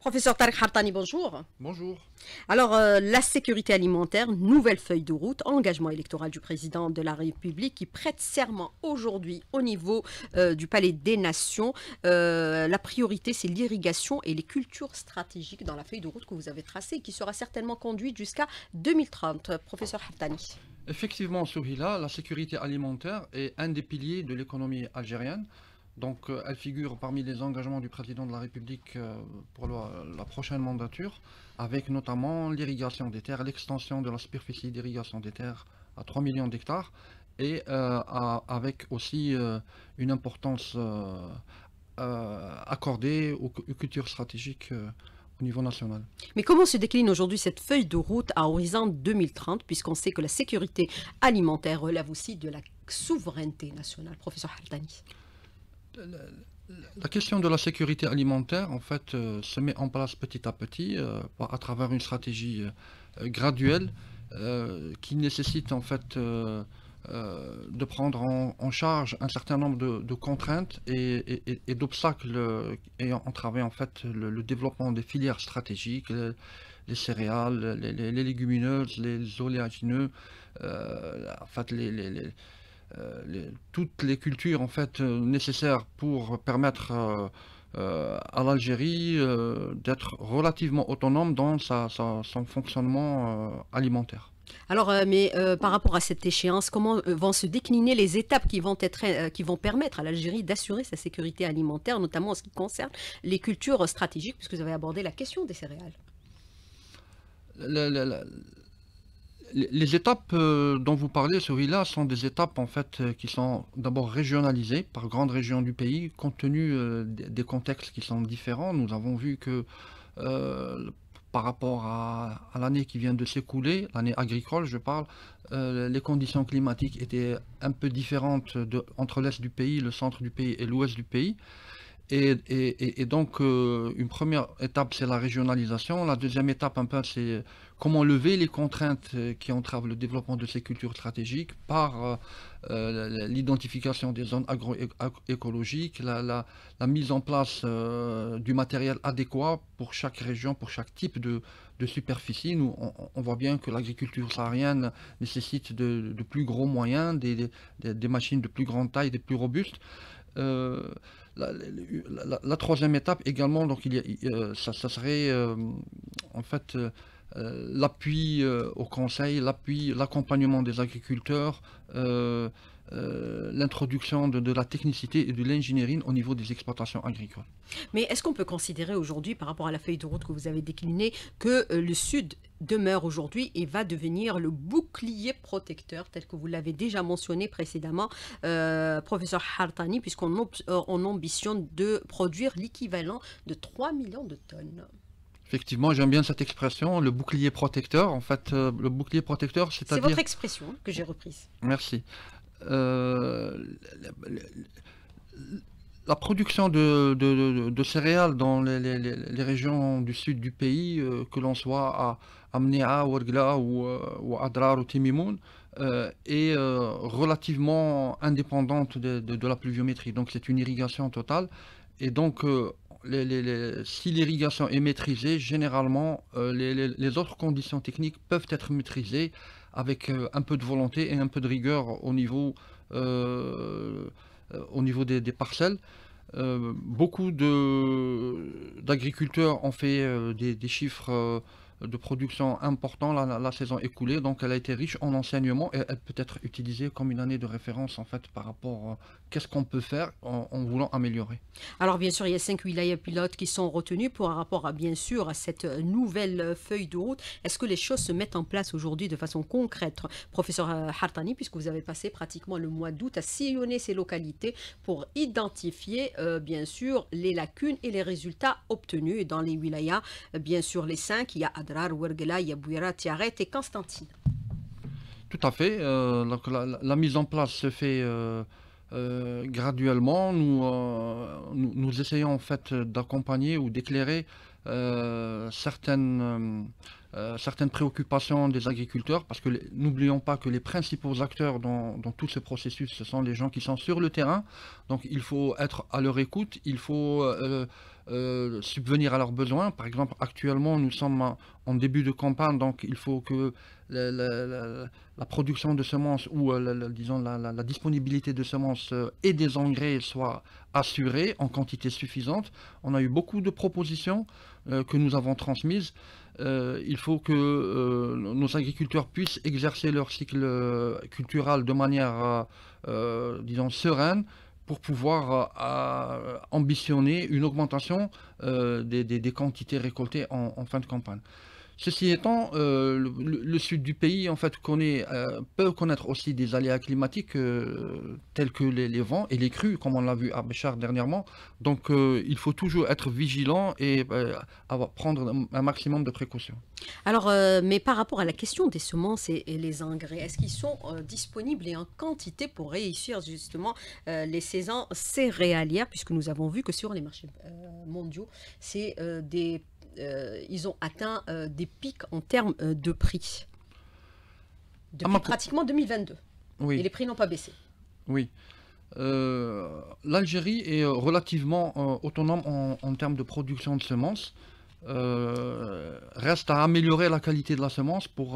Professeur Tarek Hartani, bonjour. Bonjour. Alors, euh, la sécurité alimentaire, nouvelle feuille de route, engagement électoral du président de la République qui prête serment aujourd'hui au niveau euh, du Palais des Nations. Euh, la priorité, c'est l'irrigation et les cultures stratégiques dans la feuille de route que vous avez tracée qui sera certainement conduite jusqu'à 2030. Professeur Hartani. Effectivement, Souhila, la sécurité alimentaire est un des piliers de l'économie algérienne. Donc euh, elle figure parmi les engagements du président de la République euh, pour la, prochaine mandature, avec notamment l'irrigation des terres, l'extension de la superficie d'irrigation des terres à 3 millions d'hectares, et euh, avec aussi une importance accordée aux, cultures stratégiques au niveau national. Mais comment se décline aujourd'hui cette feuille de route à horizon 2030, puisqu'on sait que la sécurité alimentaire relève aussi de la souveraineté nationale, professeur Haltani la question de la sécurité alimentaire, en fait, euh, se met en place petit à petit euh, à travers une stratégie euh, graduelle qui nécessite en fait de prendre en, charge un certain nombre de, contraintes et, et, et d'obstacles ayant entravé en fait le, développement des filières stratégiques, les, céréales, les, légumineuses, les oléagineux, en fait les, euh, toutes les cultures en fait euh, nécessaires pour permettre euh, à l'Algérie d'être relativement autonome dans sa, son fonctionnement alimentaire. Alors, mais par rapport à cette échéance, comment vont se décliner les étapes qui vont, être, qui vont permettre à l'Algérie d'assurer sa sécurité alimentaire, notamment en ce qui concerne les cultures stratégiques, puisque vous avez abordé la question des céréales les étapes euh, dont vous parlez, celui-là, sont des étapes en fait euh, qui sont d'abord régionalisées par grandes régions du pays, compte tenu euh, des contextes qui sont différents. Nous avons vu que par rapport à, l'année qui vient de s'écouler, l'année agricole, je parle, les conditions climatiques étaient un peu différentes entre l'est du pays, le centre du pays et l'ouest du pays. Et, donc, une première étape, c'est la régionalisation. La deuxième étape, un peu, c'est comment lever les contraintes euh, qui entravent le développement de ces cultures stratégiques par euh, euh, l'identification des zones agroécologiques, la, la, mise en place du matériel adéquat pour chaque région, pour chaque type de, superficie. Nous, on, voit bien que l'agriculture saharienne nécessite de, plus gros moyens, des, machines de plus grande taille, des plus robustes. la, troisième étape également, donc il ça, serait en fait euh, l'appui euh, au conseil, l'appui, l'accompagnement des agriculteurs, euh, l'introduction de, la technicité et de l'ingénierie au niveau des exploitations agricoles. Mais est-ce qu'on peut considérer aujourd'hui, par rapport à la feuille de route que vous avez déclinée, que le Sud demeure aujourd'hui et va devenir le bouclier protecteur, tel que vous l'avez déjà mentionné précédemment, professeur Hartani, puisqu'on on ambitionne de produire l'équivalent de 3 millions de tonnes Effectivement, j'aime bien cette expression, le bouclier protecteur. En fait, euh, le bouclier protecteur, c'est-à-dire... C'est votre expression que j'ai reprise. Merci. Euh, la production de, céréales dans les, régions du sud du pays, euh, que l'on soit à Amnea, Ouergla ou, ou Adrar ou Timimoun, est relativement indépendante de, de, la pluviométrie. Donc c'est une irrigation totale. Et donc si l'irrigation est maîtrisée, généralement, euh, les, autres conditions techniques peuvent être maîtrisées avec euh, un peu de volonté et un peu de rigueur au niveau, euh, au niveau des, parcelles. beaucoup d'agriculteurs ont fait des, chiffres de production important la, saison écoulée, donc elle a été riche en enseignements et elle peut être utilisée comme une année de référence en fait par rapport à euh, qu'est-ce qu'on peut faire en, voulant améliorer. Alors bien sûr, il y a cinq wilayas pilotes qui sont retenus pour un rapport à bien sûr à cette euh, nouvelle euh, feuille de route. Est-ce que les choses se mettent en place aujourd'hui de façon concrète, professeur Hartani, puisque vous avez passé pratiquement le mois d'août à sillonner ces localités pour identifier bien sûr les lacunes et les résultats obtenus dans les wilayas, bien sûr les cinq, il y a et Constantine. Tout à fait. Euh, la, mise en place se fait euh, euh, graduellement. Nous, nous, nous, essayons en fait d'accompagner ou d'éclairer certaines euh, certaines préoccupations des agriculteurs, parce que n'oublions pas que les principaux acteurs dans, tout ce processus, ce sont les gens qui sont sur le terrain. Donc il faut être à leur écoute, il faut euh, euh, subvenir à leurs besoins. Par exemple, actuellement, nous sommes en, début de campagne, donc il faut que la, production de semences ou disons la, disponibilité de semences et des engrais soit assurée en quantité suffisante. On a eu beaucoup de propositions que nous avons transmises. Euh, il faut que euh, nos agriculteurs puissent exercer leur cycle euh, cultural de manière, disons, sereine pour pouvoir ambitionner une augmentation des, quantités récoltées en fin de campagne. Ceci étant, euh, le, sud du pays en fait, euh, peut connaître aussi des aléas climatiques euh, tels que les, vents et les crues, comme on l'a vu à Béchard dernièrement. Donc il faut toujours être vigilant et avoir, prendre un maximum de précautions. Alors, mais par rapport à la question des semences et les engrais, est-ce qu'ils sont disponibles et en quantité pour réussir justement les saisons céréalières, puisque nous avons vu que sur les marchés mondiaux, c'est des euh, ils ont atteint euh, des pics en termes euh, de prix. Depuis ah, pratiquement 2022. Oui. Et les prix n'ont pas baissé. Oui. L'Algérie est relativement autonome en, termes de production de semences. reste à améliorer la qualité de la semence pour,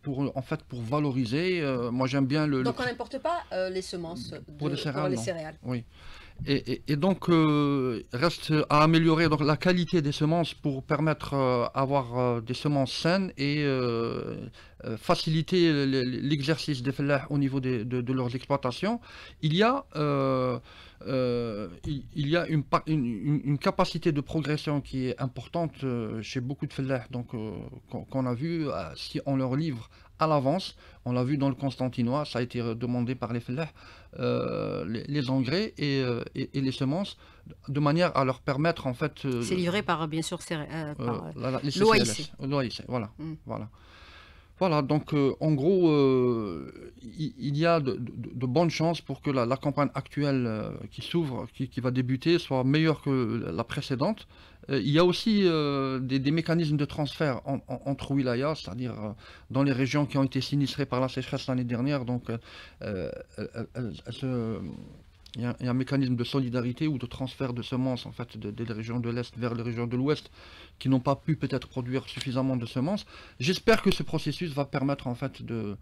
pour en fait, pour valoriser. moi, j'aime bien le. Donc, on n'importe pas les semences pour, les céréales, pour les céréales. Oui. Et, donc, euh, reste à améliorer donc, la qualité des semences pour permettre d'avoir euh, euh, des semences saines et faciliter l'exercice des fellahs au niveau de, de, leurs exploitations. Il y a, y a une, capacité de progression qui est importante chez beaucoup de fellahs, donc qu'on a vu si on leur livre à l'avance. On l'a vu dans le Constantinois, ça a été demandé par les fellahs, euh, les, engrais euh, et, les semences, de manière à leur permettre en fait... Euh, c'est livré par, bien sûr, l'OIC. voilà. Mm. voilà. Voilà, donc euh, en gros, euh, il, y a de, bonnes chances pour que la, campagne actuelle euh, qui s'ouvre, qui, va débuter, soit meilleure que la précédente. il y a aussi des, mécanismes de transfert entre Wilaya, c'est-à-dire dans les régions qui ont été sinistrées par la sécheresse l'année dernière. Donc, il y, a, un mécanisme de solidarité ou de transfert de semences en fait des régions de l'Est vers les régions de l'Ouest qui n'ont pas pu peut-être produire suffisamment de semences. J'espère que ce processus va permettre en fait de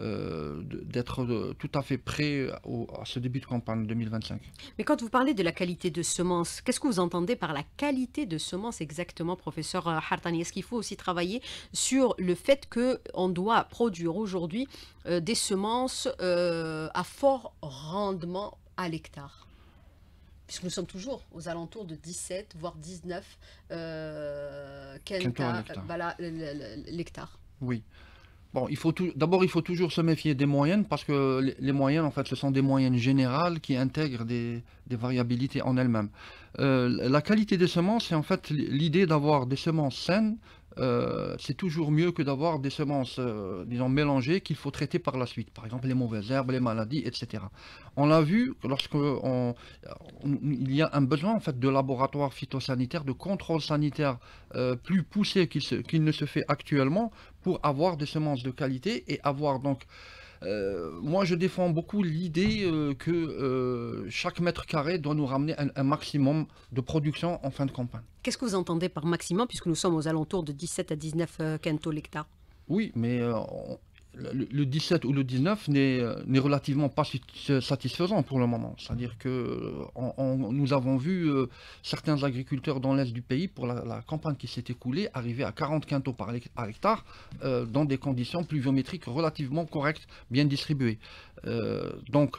euh, d'être euh, tout à fait prêt à ce début de campagne 2025. Mais quand vous parlez de la qualité de semences, qu'est-ce que vous entendez par la qualité de semences exactement, professeur Hartani Est-ce qu'il faut aussi travailler sur le fait qu'on doit produire aujourd'hui euh, des semences à fort rendement à l'hectare puisque nous sommes toujours aux alentours de 17, voire 19 euh, l'hectare. Oui. Bon, il faut d'abord, il faut toujours se méfier des moyennes parce que les, moyennes, en fait, ce sont des moyennes générales qui intègrent des, variabilités en elles-mêmes. Euh, la qualité des semences, c'est en fait l'idée d'avoir des semences saines euh, c'est toujours mieux que d'avoir des semences, euh, disons, mélangées qu'il faut traiter par la suite. Par exemple, les mauvaises herbes, les maladies, etc. On l'a vu lorsqu'il il y a un besoin en fait de laboratoire phytosanitaire, de contrôle sanitaire euh, plus poussé qu'il ne se fait actuellement pour avoir des semences de qualité et avoir donc euh, moi, je défends beaucoup l'idée euh, que euh, chaque mètre carré doit nous ramener un, maximum de production en fin de campagne. Qu'est-ce que vous entendez par maximum, puisque nous sommes aux alentours de 17 à 19 quintaux l'hectare Oui, mais le 17 ou le 19 euh, n'est relativement pas satisfaisant pour le moment. C'est-à-dire que euh, nous avons vu euh, certains agriculteurs dans l'est du pays, pour la, campagne qui s'est écoulée, arriver à 40 quintaux par hectare dans des conditions pluviométriques relativement correctes, bien distribuées. donc,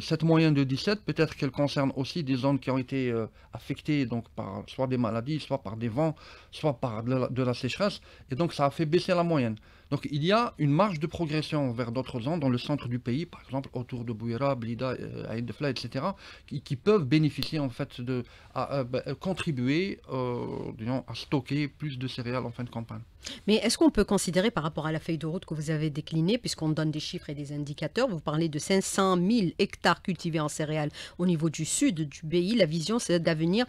cette moyenne de 17, peut-être qu'elle concerne aussi des zones qui ont été affectées donc par soit des maladies, soit par des vents, soit par de la sécheresse. Et donc ça a fait baisser la moyenne. Donc il y a une marge de progression vers d'autres zones dans le centre du pays, par exemple autour de Bouira, Blida, euh, Aïd etc., qui, peuvent bénéficier en fait de euh, bah, euh, contribuer à stocker plus de céréales en fin de campagne. Mais est-ce qu'on peut considérer par rapport à la feuille de route que vous avez déclinée, puisqu'on donne des chiffres et des indicateurs, vous parlez de 500 000 hectares cultivés en céréales au niveau du sud du pays, la vision c'est d'avenir,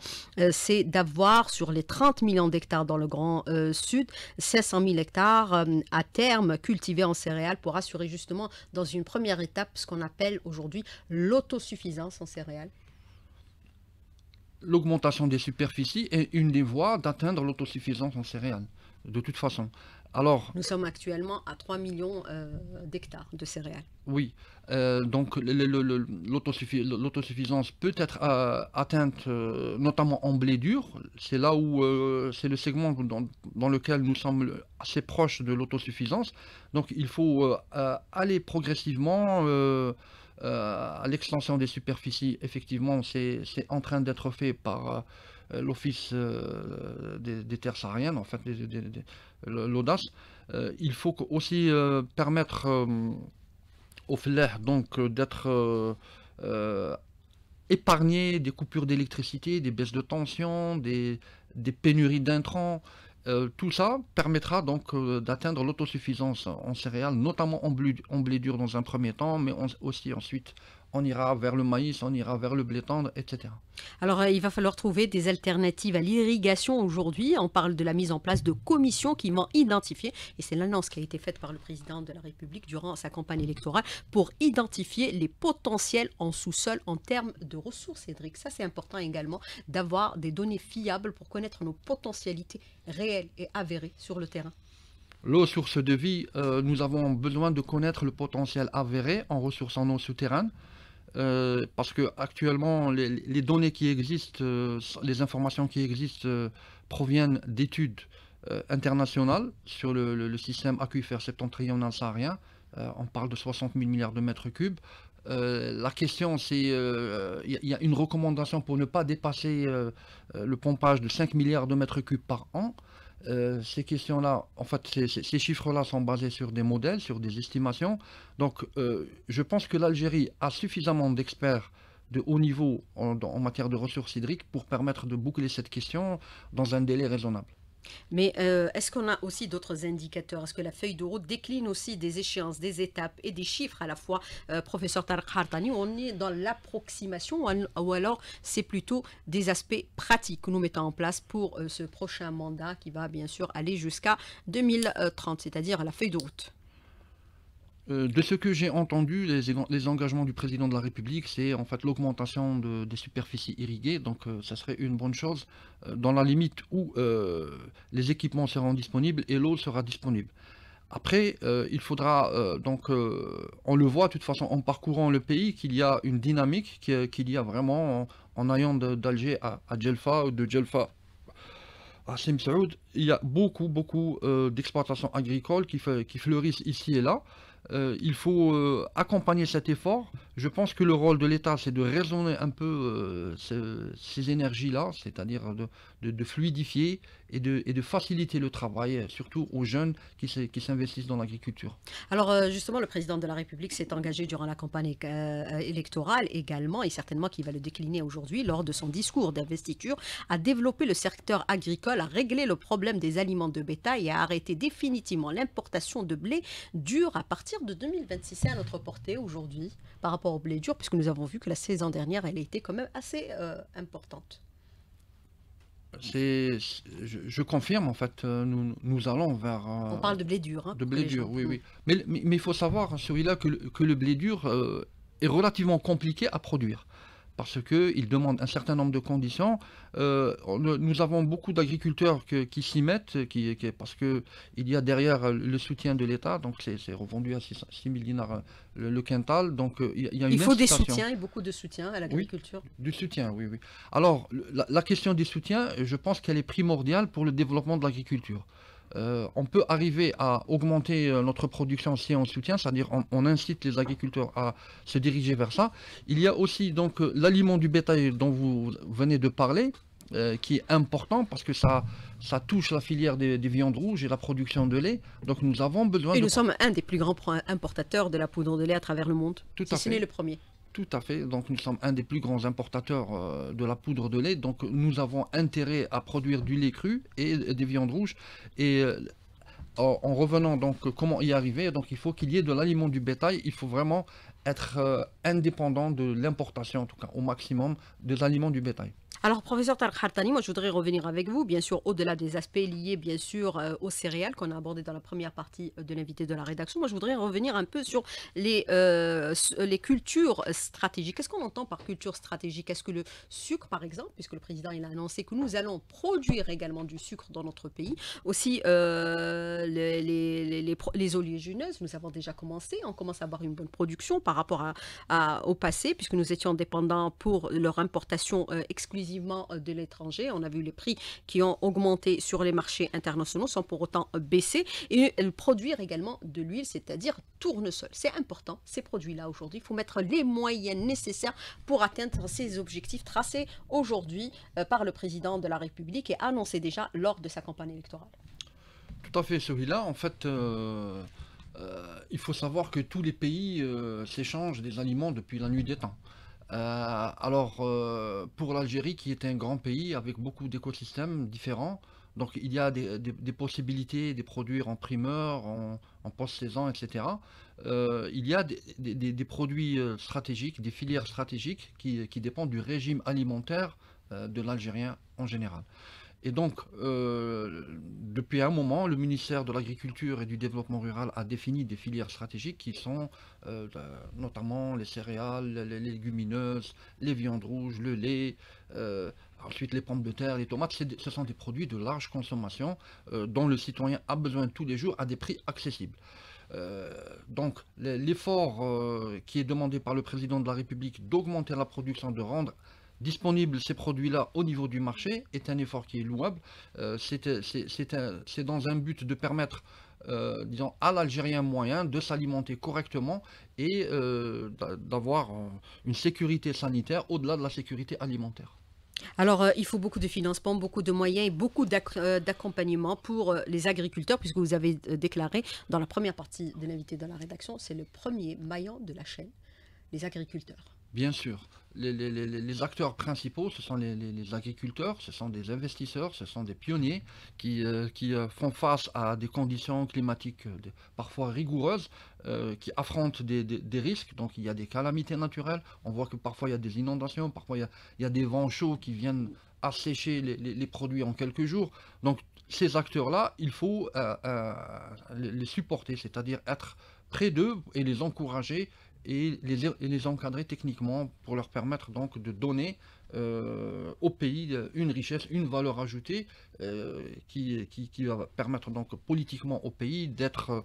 c'est d'avoir sur les 30 millions d'hectares dans le Grand Sud, 500 000 hectares à terme cultivés en céréales pour assurer justement dans une première étape ce qu'on appelle aujourd'hui l'autosuffisance en céréales L'augmentation des superficies est une des voies d'atteindre l'autosuffisance en céréales, de toute façon. Nous sommes actuellement à 3 millions euh, d'hectares de céréales. Oui, euh, donc l'autosuffisance peut être euh, atteinte notamment en blé dur. C'est là où c'est le segment dans, lequel nous sommes assez proches de l'autosuffisance. Donc il faut aller progressivement à l'extension des superficies. Effectivement, c'est en train d'être fait par l'Office des, terres sahariennes, en fait, l'audace, euh, il faut aussi euh, permettre euh, aux flair donc d'être épargné des coupures d'électricité, des baisses de tension, des, pénuries d'intrants. tout ça permettra donc d'atteindre l'autosuffisance en céréales, notamment en blé, dur dans un premier temps, mais aussi ensuite on ira vers le maïs, on ira vers le blé tendre, etc. Alors, euh, il va falloir trouver des alternatives à l'irrigation aujourd'hui. On parle de la mise en place de commissions qui vont identifier, et c'est l'annonce qui a été faite par le président de la République durant sa campagne électorale, pour identifier les potentiels en sous-sol en termes de ressources, Cédric. Ça, c'est important également d'avoir des données fiables pour connaître nos potentialités réelles et avérées sur le terrain. L'eau, source de vie, euh, nous avons besoin de connaître le potentiel avéré en ressources en eau souterraine. Euh, parce que actuellement les, données qui existent, euh, les informations qui existent euh, proviennent d'études internationales sur le, système aquifère septentrional saharien. on parle de 60 000 milliards de mètres cubes. la question, c'est il y, a une recommandation pour ne pas dépasser le pompage de 5 milliards de mètres cubes par an. Euh, ces questions-là, en fait, ces, chiffres-là sont basés sur des modèles, sur des estimations. Donc, euh, je pense que l'Algérie a suffisamment d'experts de haut niveau en, matière de ressources hydriques pour permettre de boucler cette question dans un délai raisonnable. Mais euh, est-ce qu'on a aussi d'autres indicateurs Est-ce que la feuille de route décline aussi des échéances, des étapes et des chiffres à la fois euh, Professeur Tarq on est dans l'approximation ou alors c'est plutôt des aspects pratiques que nous mettons en place pour euh, ce prochain mandat qui va bien sûr aller jusqu'à 2030, c'est-à-dire la feuille de route euh, de ce que j'ai entendu, les, engagements du président de la République, c'est en fait l'augmentation des superficies irriguées, donc euh, ça serait une bonne chose euh, dans la limite où les équipements seront disponibles et l'eau sera disponible. Après, il faudra, donc on le voit de toute façon en parcourant le pays, qu'il y a une dynamique, qu'il y a vraiment, en, allant d'Alger à, à Djelfa ou de Djelfa à Simsaoud, il y a beaucoup, beaucoup d'exploitations agricoles qui, fleurissent ici et là. Euh, il faut euh, accompagner cet effort. Je pense que le rôle de l'État, c'est de raisonner un peu euh, ces énergies-là, c'est-à-dire de, de, fluidifier et de, et de, faciliter le travail, hein, surtout aux jeunes qui s'investissent dans l'agriculture. Alors euh, justement, le président de la République s'est engagé durant la campagne euh, euh, électorale également, et certainement qu'il va le décliner aujourd'hui lors de son discours d'investiture, à développer le secteur agricole, à régler le problème des aliments de bétail et à arrêter définitivement l'importation de blé dur à partir de 2026. C'est à notre portée aujourd'hui par rapport au blé dur, puisque nous avons vu que la saison dernière, elle a été quand même assez importante c'est, je, confirme, en fait, euh, nous, nous allons vers... Euh, On parle de blé dur. Hein, de blé dur, oui, oui. Mm. Mais il faut savoir, celui-là, hein, que, le blé dur euh, est relativement compliqué à produire parce qu'ils demande un certain nombre de conditions. Euh, nous avons beaucoup d'agriculteurs qui s'y mettent, parce qu'il y a derrière le soutien de l'État, donc c'est revendu à 6, 6 000 dinars euh, le, quintal. Donc euh, il y a une Il faut des soutiens et beaucoup de soutien à l'agriculture. du soutien, oui, oui. Alors la, question du soutien, je pense qu'elle est primordiale pour le développement de l'agriculture. Euh, on peut arriver à augmenter euh, notre production si on soutient, c'est-à-dire on, incite les agriculteurs à se diriger vers ça. Il y a aussi donc euh, l'aliment du bétail dont vous venez de parler, qui est important parce que ça, touche la filière des, viandes rouges et la production de lait. Donc nous avons besoin. Et nous sommes un des plus grands importateurs de la poudre de lait à travers le monde, Tout si ce n'est le premier. Tout à fait. Donc nous sommes un des plus grands importateurs euh, de la poudre de lait. Donc nous avons intérêt à produire du lait cru et des viandes rouges. Et euh, en revenant donc comment y arriver, donc il faut qu'il y ait de l'aliment du bétail. Il faut vraiment être euh, indépendant de l'importation, en tout cas au maximum, des aliments du bétail. Alors, professeur Tarkhartani, moi je voudrais revenir avec vous, bien sûr, au-delà des aspects liés, bien sûr, euh, aux céréales qu'on a abordé dans la première partie euh, de l'invité de la rédaction. Moi, je voudrais revenir un peu sur les, euh, les cultures stratégiques. Qu'est-ce qu'on entend par culture stratégique Est-ce que le sucre, par exemple, puisque le président il a annoncé que nous allons produire également du sucre dans notre pays, aussi les, les, les, nous avons déjà commencé, on commence à avoir une bonne production par rapport à, au passé, puisque nous étions dépendants pour leur importation exclusive euh, de l'étranger. On a vu les prix qui ont augmenté sur les marchés internationaux sans pour autant euh, baisser. Et euh, produire également de l'huile, c'est-à-dire tournesol. C'est important, ces produits-là aujourd'hui. Il faut mettre les moyens nécessaires pour atteindre ces objectifs tracés aujourd'hui par le président de la République et annoncés déjà lors de sa campagne électorale. Tout à fait, celui-là, en fait... il faut savoir que tous les pays s'échangent des aliments depuis la nuit des temps. Euh, alors, euh, pour l'Algérie, qui est un grand pays avec beaucoup d'écosystèmes différents, donc il y a des, possibilités de produire en primeur, en, post-saison, etc. Euh, il y a des, produits stratégiques, des filières stratégiques qui, dépendent du régime alimentaire de l'Algérien en général. Et donc, euh, depuis un moment, le ministère de l'Agriculture et du Développement Rural a défini des filières stratégiques qui sont euh, notamment les céréales, les légumineuses, les viandes rouges, le lait, euh, ensuite les pommes de terre, les tomates. Ce sont des produits de large consommation dont le citoyen a besoin tous les jours à des prix accessibles. donc l'effort qui est demandé par le président de la République d'augmenter la production, de rendre disponible ces produits-là au niveau du marché est un effort qui est louable. Euh, euh, c'est dans un but de permettre euh, disons, à l'Algérien moyen de s'alimenter correctement et d'avoir une sécurité sanitaire au-delà de la sécurité alimentaire. Alors, il faut beaucoup de financement, beaucoup de moyens et beaucoup d'accompagnement pour les agriculteurs, puisque vous avez déclaré dans la première partie de l'invité dans la rédaction, c'est le premier maillon de la chaîne, les agriculteurs. Bien sûr. Les, acteurs principaux, ce sont les, agriculteurs, ce sont des investisseurs, ce sont des pionniers qui, euh, euh, font face à des conditions climatiques euh, parfois rigoureuses, qui affrontent des, risques. Donc il y a des calamités naturelles, on voit que parfois il y a des inondations, parfois il y a, des vents chauds qui viennent assécher les produits en quelques jours. Donc ces acteurs-là, il faut les supporter, c'est-à-dire être près d'eux et les encourager et les, les, encadrer techniquement pour leur permettre donc de donner euh, au pays euh, une richesse, une valeur ajoutée euh, qui, qui, va permettre donc politiquement au pays d'être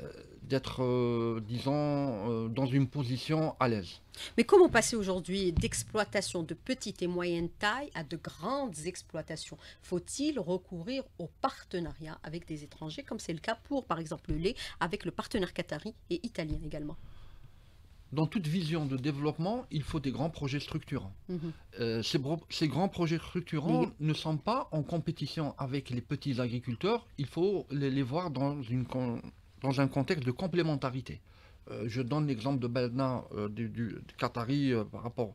euh, d'être, euh, disons, euh, dans une position à l'aise. Mais comment passer aujourd'hui d'exploitation de petite et moyenne taille à de grandes exploitations Faut-il recourir au partenariat avec des étrangers, comme c'est le cas pour, par exemple, le lait, avec le partenaire qatari et italien également dans toute vision de développement, il faut des grands projets structurants. Mhm. ces, grands projets structurants ne sont pas en compétition avec les petits agriculteurs. Il faut les voir dans une, dans un contexte de complémentarité. Euh, je donne l'exemple de Belna, euh, du, Qatari, euh, par rapport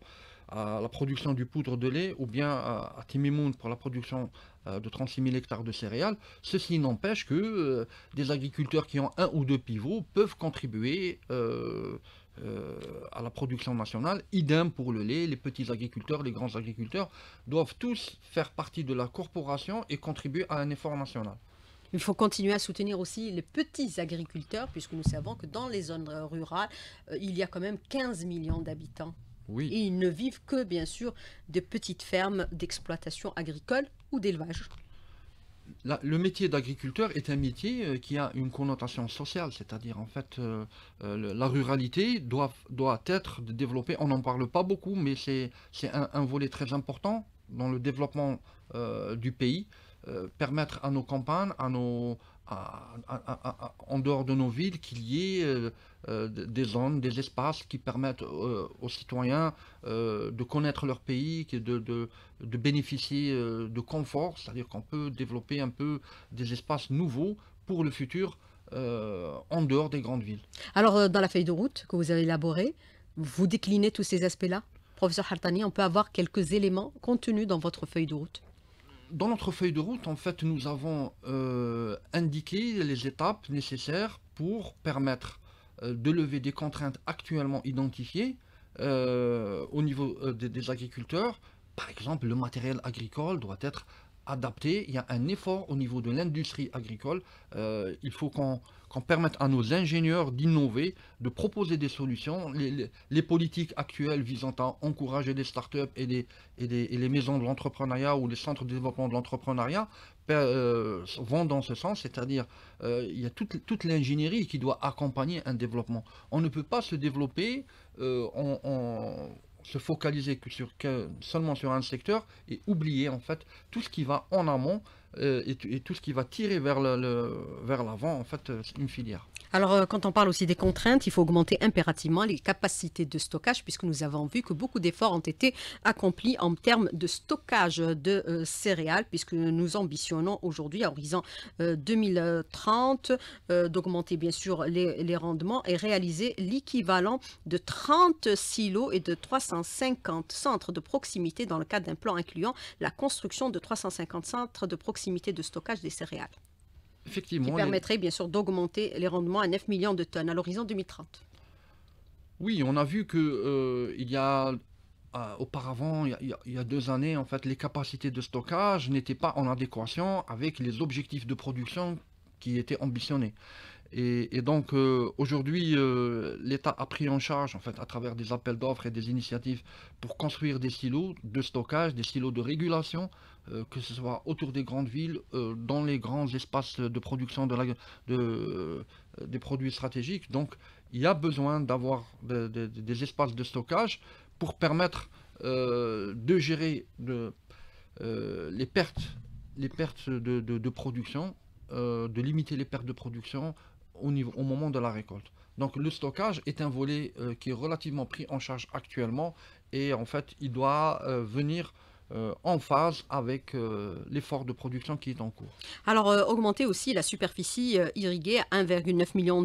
à la production du poudre de lait, ou bien à, à pour la production de 36 000 hectares de céréales. Ceci n'empêche que des agriculteurs qui ont un ou deux pivots peuvent contribuer à la production nationale. Idem pour le lait, les petits agriculteurs, les grands agriculteurs doivent tous faire partie de la corporation et contribuer à un effort national. Il faut continuer à soutenir aussi les petits agriculteurs, puisque nous savons que dans les zones rurales, euh, il y a quand même 15 millions d'habitants. Et ils ne vivent que, bien sûr, des petites fermes d'exploitation agricole ou d'élevage. le métier d'agriculteur est un métier euh, qui a une connotation sociale, c'est-à-dire en fait euh, la ruralité doit, doit être développée, on n'en parle pas beaucoup, mais c'est un, un, volet très important dans le développement du pays, euh, permettre à nos campagnes, à nos, en dehors de nos villes qu'il y ait euh, euh, des zones, des espaces qui permettent aux citoyens de connaître leur pays, de, de, de bénéficier de confort, c'est-à-dire qu'on peut développer un peu des espaces nouveaux pour le futur en dehors des grandes villes. Alors dans la feuille de route que vous avez élaborée, vous déclinez tous ces aspects-là Professeur Hartani, on peut avoir quelques éléments contenus dans votre feuille de route dans notre feuille de route, en fait, nous avons euh, indiqué les étapes nécessaires pour permettre euh, de lever des contraintes actuellement identifiées euh, au niveau des, agriculteurs. Par exemple, le matériel agricole doit être adapté, il y a un effort au niveau de l'industrie agricole. Euh, il faut qu'on permette à nos ingénieurs d'innover, de proposer des solutions. Les, politiques actuelles visant à encourager les startups et les, et les maisons de l'entrepreneuriat ou les centres de développement de l'entrepreneuriat euh, vont dans ce sens, c'est-à-dire euh, il y a toute, toute l'ingénierie qui doit accompagner un développement. On ne peut pas se développer en se focaliser que seulement sur un secteur et oublier en fait tout ce qui va en amont euh, et, tout ce qui va tirer vers l'avant le, en fait euh, une filière. Alors, euh, quand on parle aussi des contraintes, il faut augmenter impérativement les capacités de stockage, puisque nous avons vu que beaucoup d'efforts ont été accomplis en termes de stockage de euh, céréales, puisque nous ambitionnons aujourd'hui, à horizon 2030, euh, d'augmenter bien sûr les, les, rendements et réaliser l'équivalent de 30 silos et de 350 centres de proximité dans le cadre d'un plan incluant la construction de 350 centres de proximité de stockage des céréales. Qui permettrait bien sûr d'augmenter les rendements à 9 millions de tonnes à l'horizon 2030. Oui, on a vu que euh, il y a euh, auparavant, il y, a, deux années, en fait, les capacités de stockage n'étaient pas en adéquation avec les objectifs de production qui étaient ambitionnés. Et, donc euh, aujourd'hui, l'État a pris en charge, en fait, à travers des appels d'offres et des initiatives pour construire des silos de stockage, des silos de régulation, euh, que ce soit autour des grandes villes, euh, dans les grands espaces de production de euh, des produits stratégiques. Donc, il y a besoin d'avoir des espaces de stockage pour permettre de gérer les pertes, les pertes de, production, de limiter les pertes de production au, au moment de la récolte. Donc le stockage est un volet qui est relativement pris en charge actuellement et en fait il doit venir euh, en phase avec euh, l'effort de production qui est en cours. Alors, euh, augmenter aussi la superficie irriguée à 1,9 million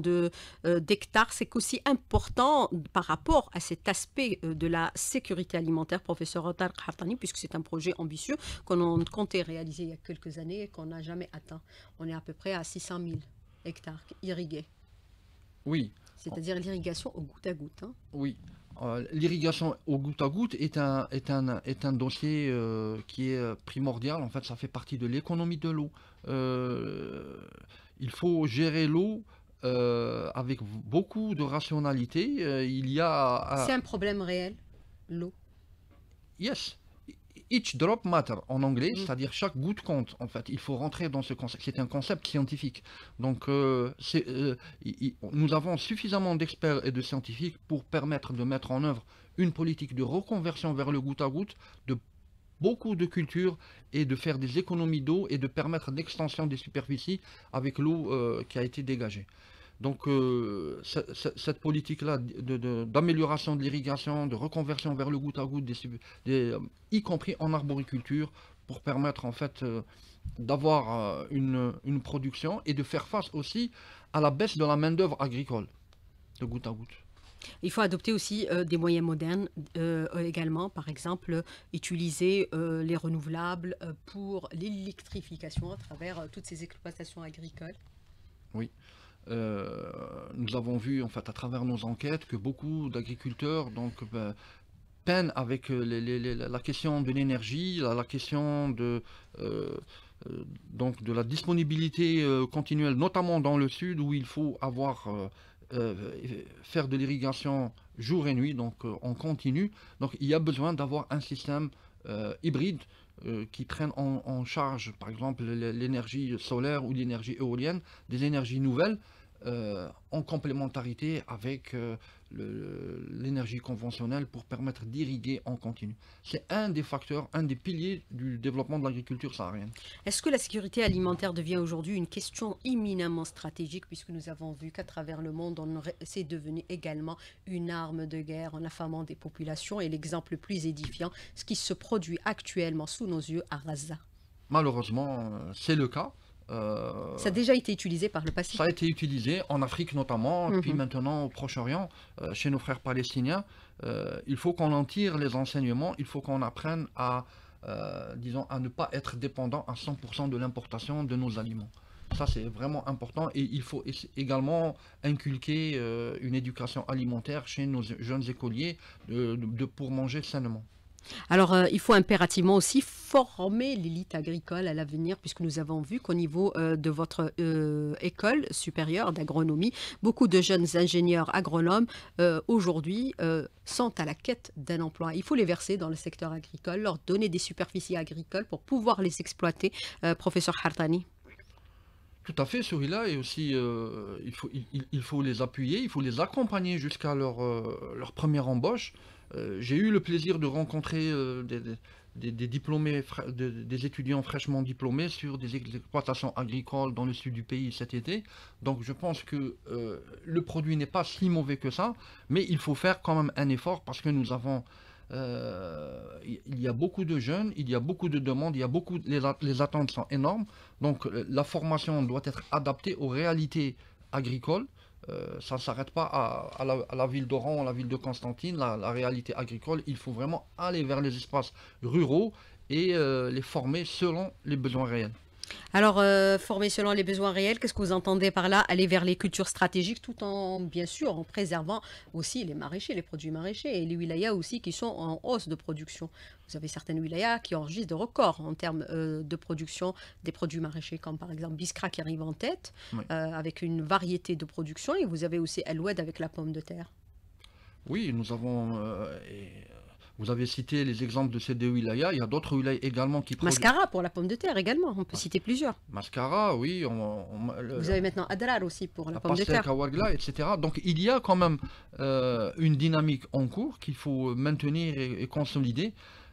d'hectares, c'est aussi important par rapport à cet aspect de la sécurité alimentaire, professeur Otar Khartani, puisque c'est un projet ambitieux qu'on comptait réaliser il y a quelques années et qu'on n'a jamais atteint. On est à peu près à 600 000 hectares irrigués. Oui. C'est-à-dire l'irrigation au goutte à goutte. Hein. Oui. Euh, l'irrigation au goutte à goutte est un, dossier euh, qui est euh, primordial. En fait, ça fait partie de l'économie de l'eau. il faut gérer l'eau avec beaucoup de rationalité. il y a. C'est un problème réel, l'eau. Yes each drop matter en anglais, mm. c'est-à-dire chaque goutte compte. En fait, il faut rentrer dans ce concept. C'est un concept scientifique. Donc, euh, euh, nous avons suffisamment d'experts et de scientifiques pour permettre de mettre en œuvre une politique de reconversion vers le goutte à goutte de beaucoup de cultures et de faire des économies d'eau et de permettre l'extension des superficies avec l'eau euh, qui a été dégagée. Donc euh, cette politique-là d'amélioration de, l'irrigation, de reconversion vers le goutte à goutte, euh, y compris en arboriculture, pour permettre en fait euh, d'avoir une, une, production et de faire face aussi à la baisse de la main-d'œuvre agricole, de goutte à goutte. Il faut adopter aussi des moyens modernes également, par exemple utiliser les renouvelables pour l'électrification à travers toutes ces exploitations agricoles. Oui, euh, nous avons vu en fait à travers nos enquêtes que beaucoup d'agriculteurs donc ben, peinent avec euh, la question de l'énergie, la, question de euh, donc de la disponibilité continuelle, notamment dans le sud où il faut avoir faire de l'irrigation jour et nuit, donc on continue. Donc il y a besoin d'avoir un système hybride qui prenne en, charge, par exemple, l'énergie solaire ou l'énergie éolienne, des énergies nouvelles, euh, en complémentarité avec euh, l'énergie conventionnelle pour permettre d'irriguer en continu. C'est un des facteurs, un des piliers du développement de l'agriculture saharienne. Est-ce que la sécurité alimentaire devient aujourd'hui une question imminemment stratégique puisque nous avons vu qu'à travers le monde, c'est devenu également une arme de guerre en affamant des populations et l'exemple le plus édifiant, ce qui se produit actuellement sous nos yeux à Gaza Malheureusement, euh, c'est le cas. Euh, ça a déjà été utilisé par le passé Ça a été utilisé en Afrique notamment, puis mhm. maintenant au Proche-Orient, euh, chez nos frères palestiniens. Euh, il faut qu'on en tire les enseignements, il faut qu'on apprenne à, disons, à ne pas être dépendant à 100% de l'importation de nos aliments. Ça, c'est vraiment important et il faut également inculquer une éducation alimentaire chez nos jeunes écoliers de pour manger sainement. Alors, euh, il faut impérativement aussi former l'élite agricole à l'avenir, puisque nous avons vu qu'au niveau euh, de votre euh, école supérieure d'agronomie, beaucoup de jeunes ingénieurs agronomes aujourd'hui sont à la quête d'un emploi. Il faut les verser dans le secteur agricole, leur donner des superficies agricoles pour pouvoir les exploiter. professeur Hartani. Tout à fait, Sourila, et aussi il faut, les appuyer, il faut les accompagner jusqu'à leur première embauche. Euh, j'ai eu le plaisir de rencontrer euh, des, diplômés, des, étudiants fraîchement diplômés sur des exploitations agricoles dans le sud du pays cet été. Donc je pense que euh, le produit n'est pas si mauvais que ça, mais il faut faire quand même un effort parce que nous avons il y a beaucoup de jeunes, il y a beaucoup de demandes, il y a beaucoup les attentes sont énormes. Donc la formation doit être adaptée aux réalités agricoles. Euh, ça ne s'arrête pas à, la, ville d'Oran, à la ville de Constantine, la, réalité agricole. Il faut vraiment aller vers les espaces ruraux et euh, les former selon les besoins réels. Alors, euh, former selon les besoins réels, qu'est-ce que vous entendez par là Aller vers les cultures stratégiques tout en, bien sûr, en préservant aussi les maraîchers, les produits maraîchers et les wilayas aussi qui sont en hausse de production. Vous avez certaines wilayas qui enregistrent des records en termes euh, de production des produits maraîchers, comme par exemple Biskra qui arrive en tête, euh, avec une variété de production, et vous avez aussi Aloued avec la pomme de terre. Oui, nous avons euh, vous avez cité les exemples de ces deux wilayas. Il y a d'autres wilayas également qui... Mascara pour la pomme de terre également. On peut citer plusieurs. Mascara, oui. On, vous avez maintenant Adrar aussi pour la, pomme de terre. etc. Donc il y a quand même euh, une dynamique en cours qu'il faut maintenir et consolider.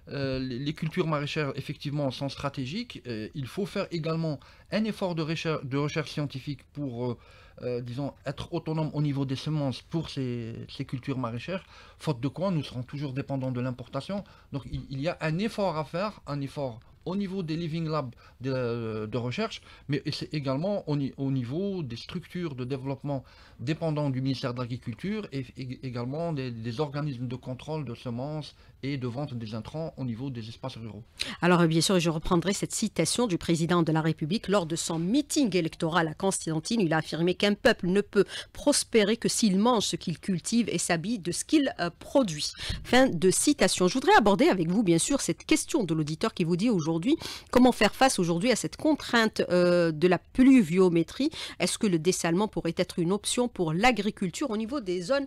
Euh, les cultures maraîchères, effectivement, sont stratégiques. Euh, il faut faire également un effort de recherche, scientifique pour, euh, disons, être autonome au niveau des semences pour ces, cultures maraîchères, faute de quoi nous serons toujours dépendants de l'importation. Donc il, y a un effort à faire, un effort au niveau des living labs de, recherche, mais c'est également au, niveau des structures de développement dépendant du ministère de l'Agriculture et, également des organismes de contrôle de semences de vente des intrants au niveau des espaces ruraux. Alors euh, bien sûr, je reprendrai cette citation du président de la République lors de son meeting électoral à Constantine. Il a affirmé qu'un peuple ne peut prospérer que s'il mange ce qu'il cultive et s'habille de ce qu'il euh, produit. Fin de citation. Je voudrais aborder avec vous bien sûr cette question de l'auditeur qui vous dit aujourd'hui comment faire face aujourd'hui à cette contrainte euh, de la pluviométrie. Est-ce que le dessalement pourrait être une option pour l'agriculture au niveau des zones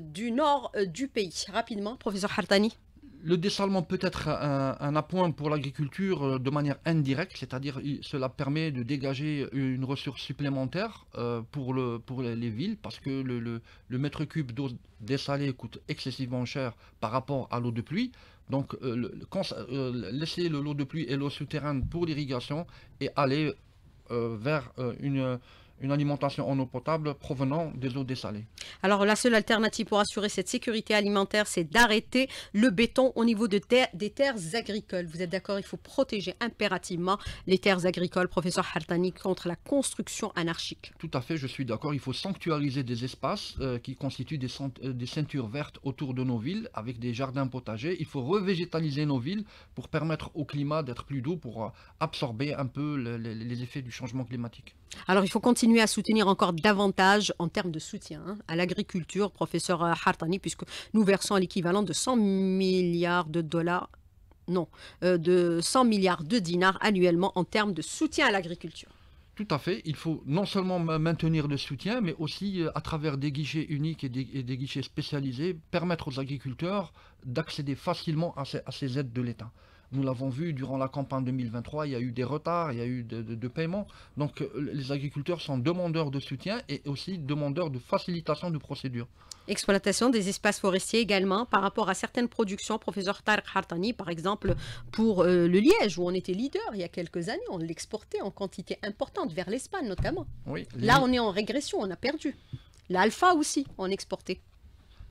du nord du pays Rapidement, professeur Hartani le dessalement peut être un, appoint pour l'agriculture euh, de manière indirecte, c'est-à-dire cela permet de dégager une ressource supplémentaire euh, pour, les villes, parce que le, le mètre cube d'eau dessalée coûte excessivement cher par rapport à l'eau de pluie. Donc euh, laisser l'eau de pluie et l'eau souterraine pour l'irrigation et aller vers une une alimentation en eau potable provenant des eaux dessalées. Alors la seule alternative pour assurer cette sécurité alimentaire, c'est d'arrêter le béton au niveau des terres agricoles. Vous êtes d'accord Il faut protéger impérativement les terres agricoles, professeur Hartani, contre la construction anarchique. Tout à fait, je suis d'accord. Il faut sanctuariser des espaces euh, qui constituent euh, des, ceintures vertes autour de nos villes avec des jardins potagers. Il faut revégétaliser nos villes pour permettre au climat d'être plus doux, pour euh, absorber un peu les effets du changement climatique. Alors il faut continuer à soutenir encore davantage en termes de soutien hein, à l'agriculture, professeur euh, Hartani, puisque nous versons l'équivalent de 100 milliards de dollars, non, euh, de 100 milliards de dinars annuellement en termes de soutien à l'agriculture. Tout à fait. Il faut non seulement maintenir le soutien, mais aussi, euh, à travers des guichets uniques et des, guichets spécialisés, permettre aux agriculteurs d'accéder facilement à ces aides de l'État. Nous l'avons vu durant la campagne 2023, il y a eu des retards, il y a eu de, paiements. Donc euh, les agriculteurs sont demandeurs de soutien et aussi demandeurs de facilitation de procédures. Exploitation des espaces forestiers également par rapport à certaines productions. Professeur Tarek Hartani, par exemple, pour euh, le Liège, où on était leader il y a quelques années, on l'exportait en quantité importante vers l'Espagne notamment. Oui, Là, on est en régression, on a perdu. L'alpha aussi, on exportait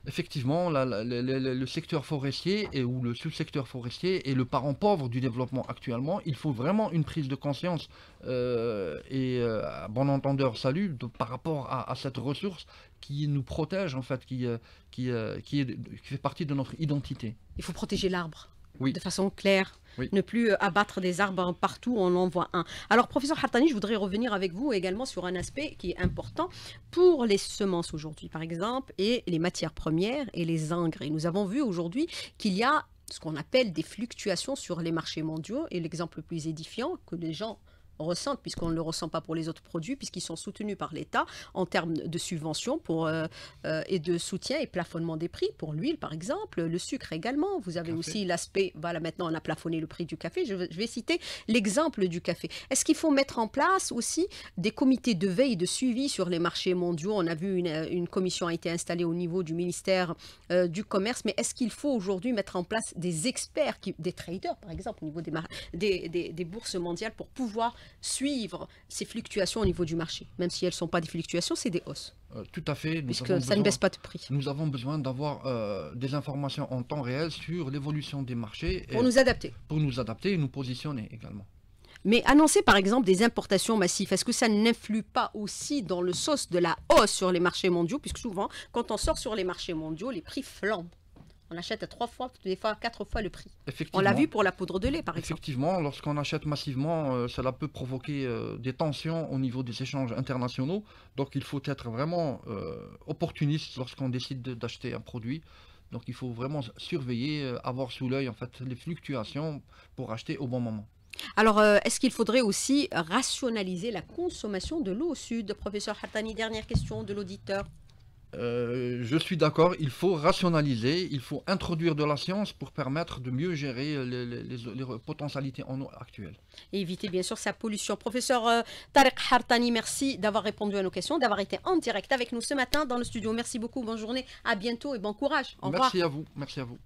effectivement, le secteur forestier et, ou le sous-secteur forestier est le parent pauvre du développement actuellement. Il faut vraiment une prise de conscience euh, et, euh, bon entendeur, salut, par rapport à, cette ressource qui nous protège, en fait, qui, euh, qui, qui, qui fait partie de notre identité. Il faut protéger l'arbre de façon claire. Ne plus euh, abattre des arbres hein, partout, on en voit un. Alors, professeur Hartani, je voudrais revenir avec vous également sur un aspect qui est important pour les semences aujourd'hui, par exemple, et les matières premières et les engrais. Nous avons vu aujourd'hui qu'il y a ce qu'on appelle des fluctuations sur les marchés mondiaux. Et l'exemple le plus édifiant que les gens ressentent, puisqu'on ne le ressent pas pour les autres produits, puisqu'ils sont soutenus par l'État en termes de subventions pour, euh, euh, et de soutien et plafonnement des prix pour l'huile, par exemple, le sucre également. Vous avez aussi l'aspect, voilà, maintenant on a plafonné le prix du café. Je, vais citer l'exemple du café. Est-ce qu'il faut mettre en place aussi des comités de veille et de suivi sur les marchés mondiaux On a vu une, une, commission a été installée au niveau du ministère euh, du Commerce, mais est-ce qu'il faut aujourd'hui mettre en place des experts, des traders, par exemple, au niveau des, des, des bourses mondiales pour pouvoir suivre ces fluctuations au niveau du marché, même si elles ne sont pas des fluctuations, c'est des hausses. Euh, tout à fait. puisque ça ne baisse pas de prix. Nous avons besoin d'avoir euh, des informations en temps réel sur l'évolution des marchés. Pour nous adapter. Pour nous adapter et nous positionner également. Mais annoncer par exemple des importations massives, est-ce que ça n'influe pas aussi dans le sauce de la hausse sur les marchés mondiaux Puisque souvent, quand on sort sur les marchés mondiaux, les prix flambent. On achète trois fois, des fois quatre fois le prix. On l'a vu pour la poudre de lait, par exemple. Effectivement, lorsqu'on achète massivement, euh, cela peut provoquer euh, des tensions au niveau des échanges internationaux. Donc, il faut être vraiment euh, opportuniste lorsqu'on décide d'acheter un produit. Donc, il faut vraiment surveiller, avoir sous l'œil en fait les fluctuations pour acheter au bon moment. Alors, est-ce qu'il faudrait aussi rationaliser la consommation de l'eau au sud Professeur Hartani, dernière question de l'auditeur. Euh, je suis d'accord, il faut rationaliser, il faut introduire de la science pour permettre de mieux gérer les, potentialités en eau actuelles. Et éviter bien sûr sa pollution. Professeur euh, Tarek Hartani, merci d'avoir répondu à nos questions, d'avoir été en direct avec nous ce matin dans le studio. Merci beaucoup, bonne journée, à bientôt et bon courage. Au merci à vous, merci à vous.